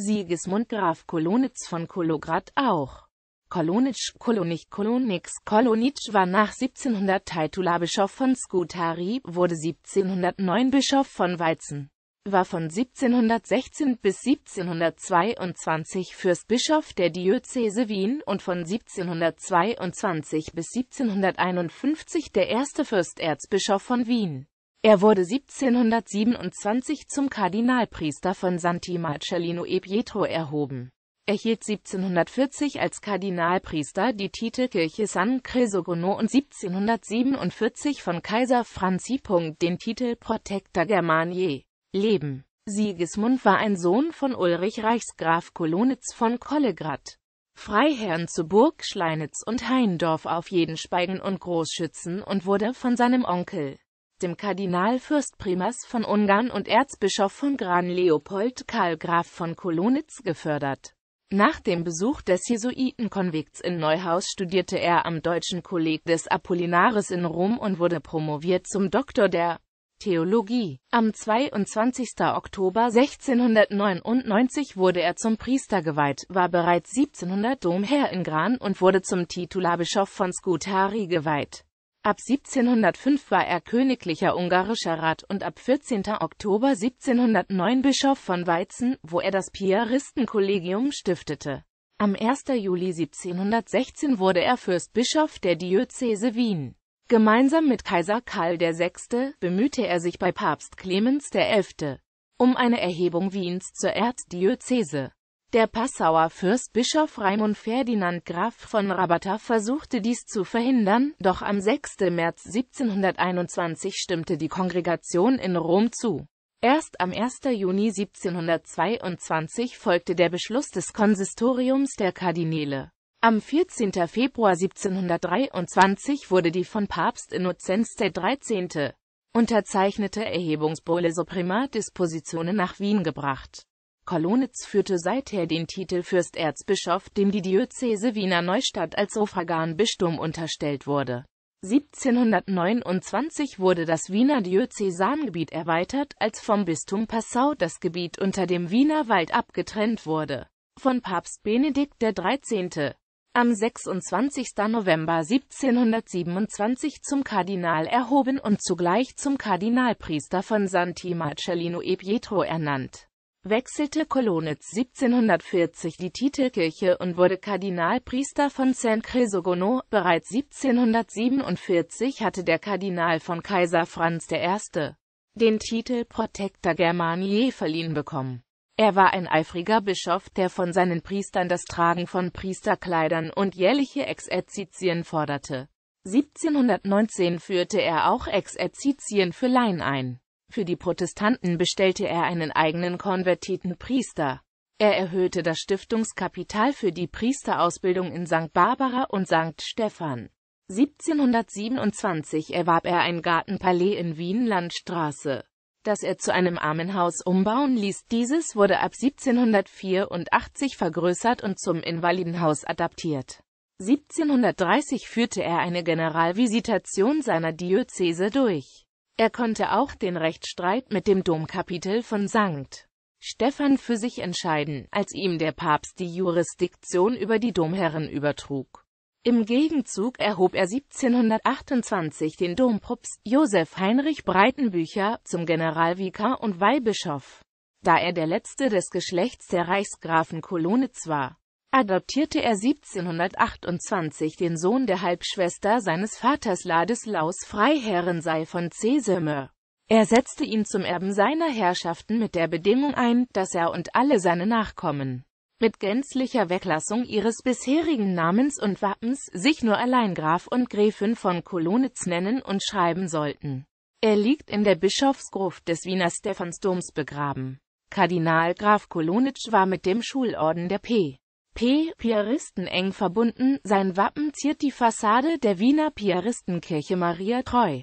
Sigismund Graf Kolonitz von Kolograd auch. Kolonitsch, Kolonich, Kolonix, Kolonitsch war nach 1700 Titularbischof von Skutari, wurde 1709 Bischof von Weizen, war von 1716 bis 1722 Fürstbischof der Diözese Wien und von 1722 bis 1751 der erste Fürsterzbischof von Wien. Er wurde 1727 zum Kardinalpriester von Santi Marcellino e Pietro erhoben. Er hielt 1740 als Kardinalpriester die Titelkirche San Cresogono und 1747 von Kaiser Franzi. den Titel Protector Germaniae. Leben Sigismund war ein Sohn von Ulrich Reichsgraf Kolonitz von Kollegrad. Freiherrn zu Burg Schleinitz und Heindorf auf jeden Speigen und Großschützen und wurde von seinem Onkel dem Kardinal Fürst Primas von Ungarn und Erzbischof von Gran Leopold Karl Graf von Kolonitz gefördert. Nach dem Besuch des Jesuitenkonvikts in Neuhaus studierte er am Deutschen Kolleg des Apollinaris in Rom und wurde promoviert zum Doktor der Theologie. Am 22. Oktober 1699 wurde er zum Priester geweiht, war bereits 1700 Domherr in Gran und wurde zum Titularbischof von Scutari geweiht. Ab 1705 war er königlicher ungarischer Rat und ab 14. Oktober 1709 Bischof von Weizen, wo er das Piaristenkollegium stiftete. Am 1. Juli 1716 wurde er Fürstbischof der Diözese Wien. Gemeinsam mit Kaiser Karl VI. bemühte er sich bei Papst Clemens XI. um eine Erhebung Wiens zur Erzdiözese. Der Passauer Fürstbischof Raimund Ferdinand Graf von Rabatta versuchte dies zu verhindern, doch am 6. März 1721 stimmte die Kongregation in Rom zu. Erst am 1. Juni 1722 folgte der Beschluss des Konsistoriums der Kardinäle. Am 14. Februar 1723 wurde die von Papst Innozenz XIII. unterzeichnete Erhebungsbulle Suprema Dispositionen nach Wien gebracht Kollonitz führte seither den Titel Fürsterzbischof, dem die Diözese Wiener Neustadt als Suffraganbistum unterstellt wurde. 1729 wurde das Wiener Diözesangebiet erweitert, als vom Bistum Passau das Gebiet unter dem Wiener Wald abgetrennt wurde. Von Papst Benedikt XIII. am 26. November 1727 zum Kardinal erhoben und zugleich zum Kardinalpriester von Santi Marcellino e Pietro ernannt wechselte Kolonitz 1740 die Titelkirche und wurde Kardinalpriester von Saint Cresogono. Bereits 1747 hatte der Kardinal von Kaiser Franz I. den Titel Protector Germaniae verliehen bekommen. Er war ein eifriger Bischof, der von seinen Priestern das Tragen von Priesterkleidern und jährliche Exerzitien forderte. 1719 führte er auch Exerzitien für Laien ein. Für die Protestanten bestellte er einen eigenen konvertierten Priester. Er erhöhte das Stiftungskapital für die Priesterausbildung in St. Barbara und St. Stephan. 1727 erwarb er ein Gartenpalais in Wien Landstraße, das er zu einem Armenhaus umbauen ließ. Dieses wurde ab 1784 vergrößert und zum Invalidenhaus adaptiert. 1730 führte er eine Generalvisitation seiner Diözese durch. Er konnte auch den Rechtsstreit mit dem Domkapitel von St. Stephan für sich entscheiden, als ihm der Papst die Jurisdiktion über die Domherren übertrug. Im Gegenzug erhob er 1728 den Dompropst Josef Heinrich Breitenbücher zum Generalvikar und Weihbischof, da er der letzte des Geschlechts der Reichsgrafen Kolonitz war adoptierte er 1728 den Sohn der Halbschwester seines Vaters Ladislaus sei von Zeseme. Er setzte ihn zum Erben seiner Herrschaften mit der Bedingung ein, dass er und alle seine Nachkommen mit gänzlicher Weglassung ihres bisherigen Namens und Wappens sich nur allein Graf und Gräfin von Kolonitz nennen und schreiben sollten. Er liegt in der Bischofsgruft des Wiener Stephansdoms begraben. Kardinal Graf Kolonitsch war mit dem Schulorden der P. P. Piaristen eng verbunden, sein Wappen ziert die Fassade der Wiener Piaristenkirche Maria Treu.